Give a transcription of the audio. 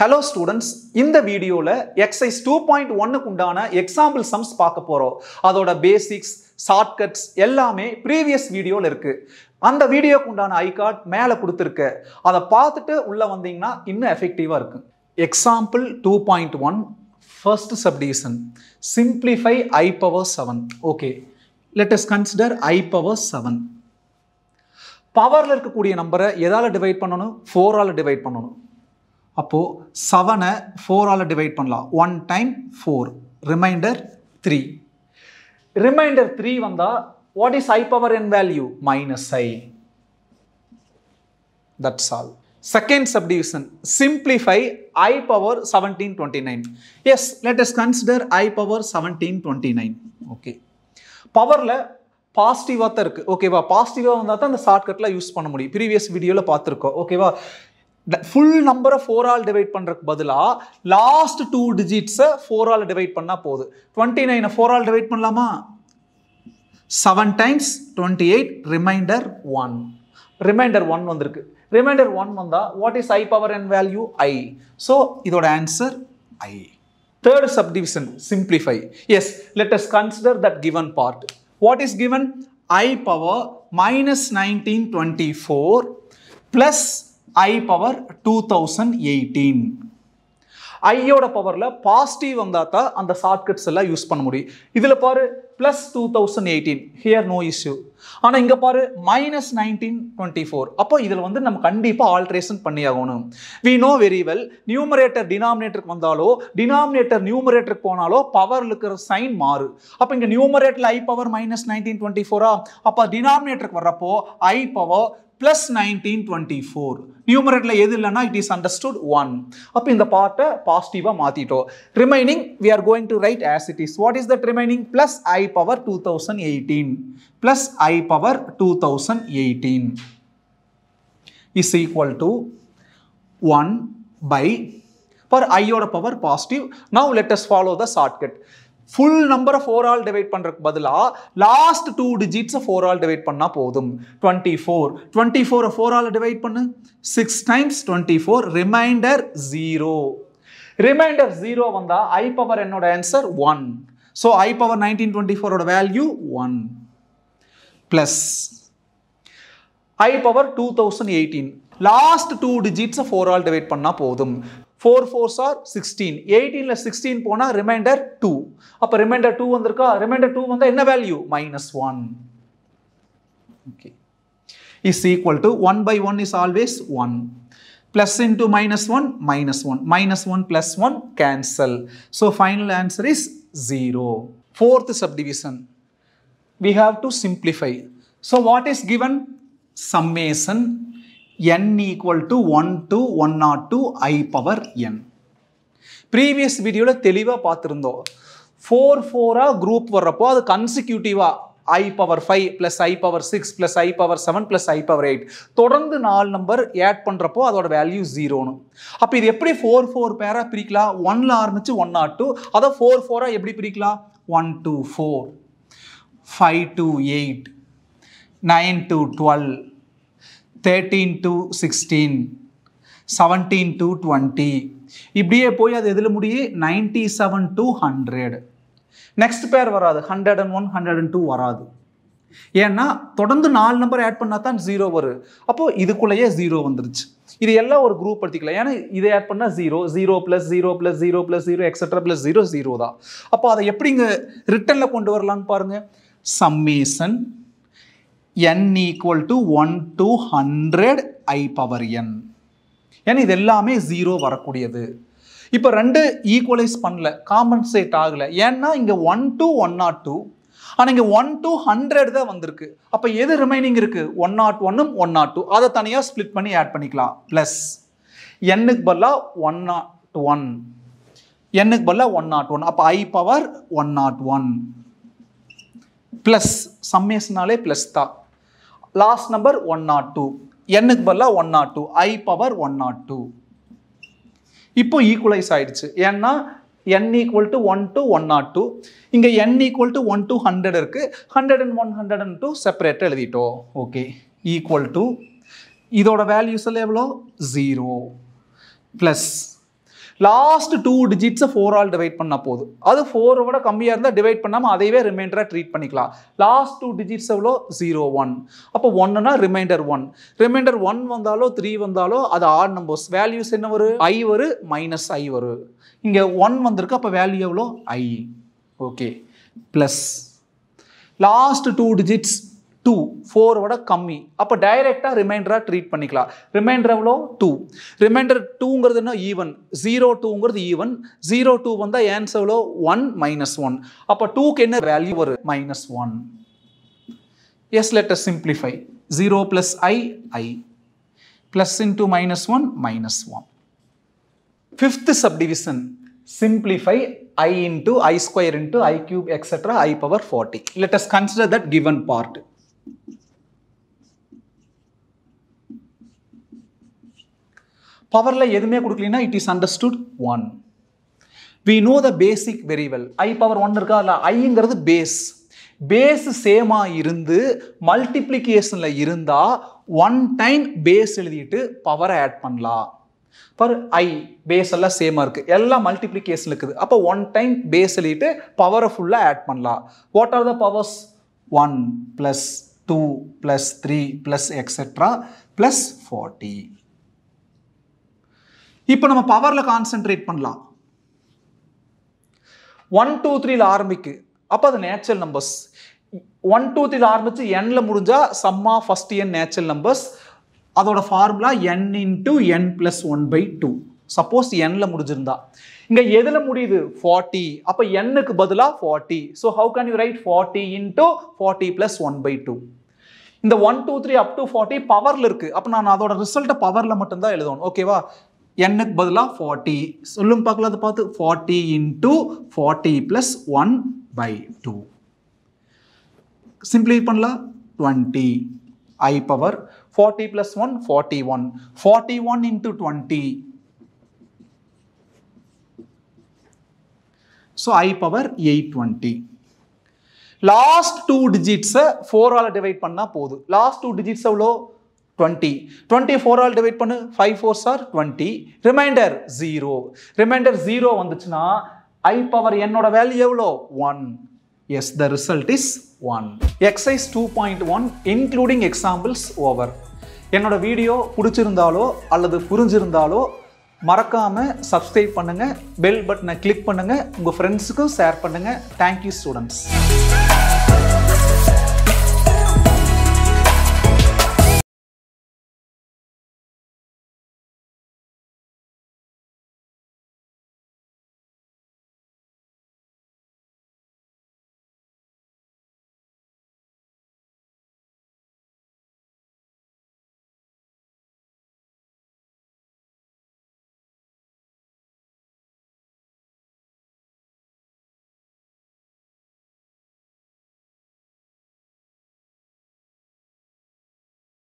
Hello students இந்த வீடியோவில் exercise two point ஒன்னுக்கு உண்டான எக்ஸாம்பிள் சம்ஸ் பார்க்க போகிறோம் அதோட பேசிக்ஸ் ஷார்ட்கட்ஸ் எல்லாமே ப்ரீவியஸ் வீடியோவில் இருக்குது அந்த வீடியோக்குண்டான உண்டான ஐ கார்ட் மேலே கொடுத்துருக்கு அதை பார்த்துட்டு உள்ளே வந்தீங்கன்னா இன்னும் எஃபெக்டிவாக இருக்கும் example two point one first subdivision simplify i power seven okay let consider i power seven பவரில் இருக்கக்கூடிய நம்பரை எதால் டிவைட் பண்ணணும் ஃபோரால் டிவைட் பண்ணணும் அப்போது செவனை ஃபோரால் டிவைட் பண்ணலாம் one time four remainder three remainder three வந்தால் what is i power in value minus i that's all second subdivision simplify i power seventeen twenty nine yes let us consider i power seventeen twenty nine okay பவரில் பாசிட்டிவாக தான் இருக்குது ஓகேவா பாசிட்டிவாக வந்தால் தான் அந்த ஷார்ட்கட்லாம் யூஸ் பண்ண முடியும் ப்ரீவியஸ் வீடியோவில் பார்த்துருக்கோம் ஓகேவா ஃபுல் நம்பரை ஃபோர் ஆல் டிவைட் பண்ணுறதுக்கு பதிலாக லாஸ்ட் டூ டிஜிட்ஸை ஃபோர் ஆல் டிவைட் பண்ணால் போதும் டுவெண்ட்டி நைனை ஃபோர் ஆல் டிவைட் பண்ணலாமா seven times twenty eight remainder one reminder one வந்திருக்கு ரிமைண்டர் ஒன் வந்தால் what is i power and value i so இதோட answer i third subdivision simplify yes let us consider that given part what is given i power minus nineteen twenty four plus i power two thousand eighteen ஐயோட பவரில் positive வந்தால் தான் அந்த shortcuts எல்லாம் use பண்ண முடியும் இதில் பாரு plus two thousand eighteen here no issue ஆனால் இங்கே பாரு மைனஸ் நைன்டீன் டுவெண்ட்டி ஃபோர் அப்போ இதில் வந்து நம்ம கண்டிப்பாக ஆல்ட்ரேஷன் பண்ணி ஆகணும் we know very well numerator டினாமினேட்டருக்கு வந்தாலோ டினாமினேட்டர் நியூமரேட்டருக்கு போனாலோ பவர் இருக்கிற சைன் மாறு அப்போ இங்கே நியூமரேட்டரில் i power minus nineteen twenty ஃபோரா அப்போ டினாமினேட்டருக்கு வர்றப்போ i power plus 1924. Numerator it is understood 1. Up in the part positive matito. Remaining, we are going to write as it is. What is that remaining? Plus i power 2018. Plus i power 2018 is equal to 1 by for i or power positive. Now let us follow the shortcut. Full நம்பரை four ஆல் divide பண்ணுறதுக்கு பதிலாக last two டிஜிட்ஸை four ஆல் divide பண்ணால் போதும் twenty four twenty ஃபோரை four ஆல் டிவைட் பண்ணு six times twenty four remainder zero reminder zero வந்தால் ஐ பவர் என்னோட answer one so i power nineteen twenty ஃபோரோட value one plus i power two thousand eighteen last two டிஜிட்ஸை four ஆல் divide பண்ணால் போதும் 4 4s are 16. 18 la 16 pona remainder 2. Appa remainder 2 vandirka remainder 2 vanda enna value minus 1. Okay. Is equal to 1 by 1 is always 1. Plus into minus 1 minus 1. Minus 1 plus 1 cancel. So final answer is 0. Fourth subdivision. We have to simplify. So what is given? Summation n equal to 1 to 1 nought two i power n previous வீடியோவில் தெளிவாக பார்த்துருந்தோம் four ஃபோராக group வர்றப்போ அது கன்சிக்யூட்டிவாக i power five plus i power six plus i power seven plus i power eight தொடர்ந்து நாலு number add பண்ணுறப்போ அதோட வேல்யூ ஜீரோன்னு அப்போ இது எப்படி ஃபோர் ஃபோர் பேராக பிரிக்கலாம் 1ல ஆரம்பித்து ஒன் நாட் டூ 4 ஃபோர் ஃபோராக எப்படி பிரிக்கலாம் one to four five to eight nine to twelve thirteen to sixteen seventeen to twenty இப்படியே போய் அது எதில் முடியும் ninety seven to hundred next pair வராது hundred and one hundred and two வராது ஏன்னா தொடர்ந்து நாலு நம்பர் ஆட் பண்ணால் தான் ஜீரோ வரும் அப்போது இதுக்குள்ளேயே ஜீரோ வந்துருச்சு இது எல்லாம் ஒரு குரூப் படுத்திக்கலாம் ஏன்னா இதை ஆட் பண்ணால் zero zero plus zero plus zero plus zero extra plus zero zero தான் அப்போ அதை எப்படிங்க ரிட்டனில் கொண்டு வரலான்னு பாருங்கள் summation n equal to one to hundred i power n ஏன்னா இது எல்லாமே ஜீரோ வரக்கூடியது இப்போ ரெண்டு ஈக்குவலைஸ் பண்ணல காம்பன்சேட் ஆகலை ஏன்னா இங்கே one to one nought two ஆனால் இங்கே ஒன் டூ ஹண்ட்ரட் தான் வந்திருக்கு அப்போ எது ரிமைனிங் இருக்குது ஒன் நாட் ஒன்னும் ஒன் நாட் டூ அதை தனியாக ஸ்ப்ளிட் பண்ணி ஆட் பண்ணிக்கலாம் ப்ளஸ் என்னுக்கு பதிலாக ஒன் நாட் ஒன் என்னுக்கு பதிலாக ஒன் நாட் ஒன் அப்போ i power one nought one plus சம்மேஷனாலே ப்ளஸ் தான் last number one nought two எண்ணுக்கு பதிலாக one nought two i power one nought two இப்போ ஈக்குவலைஸ் ஆயிடுச்சு ஏன்னா n equal to one to one nought two இங்கே n equal to one to hundred இருக்குது hundred and one hundred and two செப்பரேட்டாக எழுதிட்டோம் okay equal to இதோட values எல்லாம் எவ்வளோ ஜீரோ ப்ளஸ் லாஸ்ட் டூ டிஜிட்ஸை ஃபோர் ஆல் டிவைட் பண்ணால் போதும் அது விட கம்மியாக இருந்தால் டிவைட் பண்ணாமல் அதையவே ரிமைண்டராக ட்ரீட் பண்ணிக்கலாம் லாஸ்ட் டூ டிஜிட்ஸ் எவ்வளோ ஜீரோ ஒன் அப்போ ஒன்றுனா ரிமைண்டர் ஒன் ரிமைண்டர் ஒன் வந்தாலோ த்ரீ வந்தாலோ அது ஆட் நம்பர்ஸ் வேல்யூஸ் என்ன வரும் ஐ வரும் மைனஸ் ஐ வரும் இங்கே ஒன் வந்திருக்கு அப்போ வேல்யூ எவ்வளோ i okay plus last two digits two ஃபோரோட கம்மி அப்போ டைரெக்டாக ரிமைண்டராக ட்ரீட் பண்ணிக்கலாம் ரிமைண்டர் எவ்வளோ டூ ரிமைண்டர் டூங்கிறது என்ன ஈவன் ஜீரோ டூங்கிறது ஈவன் ஜீரோ டூ வந்தால் ஏன்ஸ் எவ்வளோ ஒன் மைனஸ் ஒன் அப்போ டூக்கு என்ன வேல்யூ வரும் minus one yes letter simplify zero plus i i plus into minus one minus one fifth subdivision simplify i into i square into i cube etc i power 40 let us consider that given பவரில் எதுவுமே கொடுக்கலனா it is understood one we know the basic very well i power one இருக்கா இல்லை ஐங்கிறது base base சேமாக இருந்து மல்டிப்ளிகேஷனில் இருந்தால் one time base எழுதிட்டு பவரை ஆட் பண்ணலாம் பர் ஐ பேஸ் எல்லாம் சேமாக இருக்குது எல்லாம் மல்டிப்ளிகேஷன் இருக்குது அப்போ ஒன் டைம் பேஸ் எழுதிட்டு பவரை ஃபுல்லாக ஆட் பண்ணலாம் what are the powers one plus 2 plus 3 plus etc. plus 40. இப்போ நம்ம பவரில் கான்சென்ட்ரேட் பண்ணலாம் ஒன் டூ த்ரீல ஆரம்பிக்கு அப்போ அது நேச்சுரல் நம்பர்ஸ் ஒன் டூ த்ரீல ஆரம்பித்து எண்ணில் முடிஞ்சால் சம்மா ஃபஸ்ட் என் நேச்சுரல் நம்பர்ஸ் அதோட formula n into n plus one by two suppose எண்ணில் முடிஞ்சிருந்தா இங்கே எதில் முடியுது ஃபார்ட்டி அப்போ எண்ணுக்கு பதிலாக forty so how can you write forty into forty plus one by two இந்த one two three up to forty பவரில் இருக்குது அப்போ நான் அதோட ரிசல்ட்டை பவரில் மட்டும்தான் எழுதணும் ஓகேவா என்னுக்கு பதிலாக ஃபார்ட்டி சொல்லும் பார்க்கலாம் அதை பார்த்து forty into forty plus one by two simplify பண்ணலாம் twenty i power forty plus one forty one forty one into twenty so i power eight twenty last two டிஜிட்ஸை ஃபோரால் டிவைட் பண்ணால் போதும் லாஸ்ட் டூ டிஜிட்ஸ் எவ்வளோ twenty twenty ஃபோரால் divide பண்ணு five four sir twenty reminder zero reminder zero வந்துச்சுன்னா i power என்னோட value எவ்வளோ one yes the result is one exercise two point one including examples over என்னோட video பிடிச்சிருந்தாலோ அல்லது புரிஞ்சிருந்தாலோ மறக்காமல் சப்ஸ்கிரைப் பண்ணுங்கள் பெல் பட்டனை கிளிக் பண்ணுங்கள் உங்கள் ஃப்ரெண்ட்ஸுக்கும் ஷேர் பண்ணுங்கள் தேங்க்யூ ஸ்டூடெண்ட்ஸ்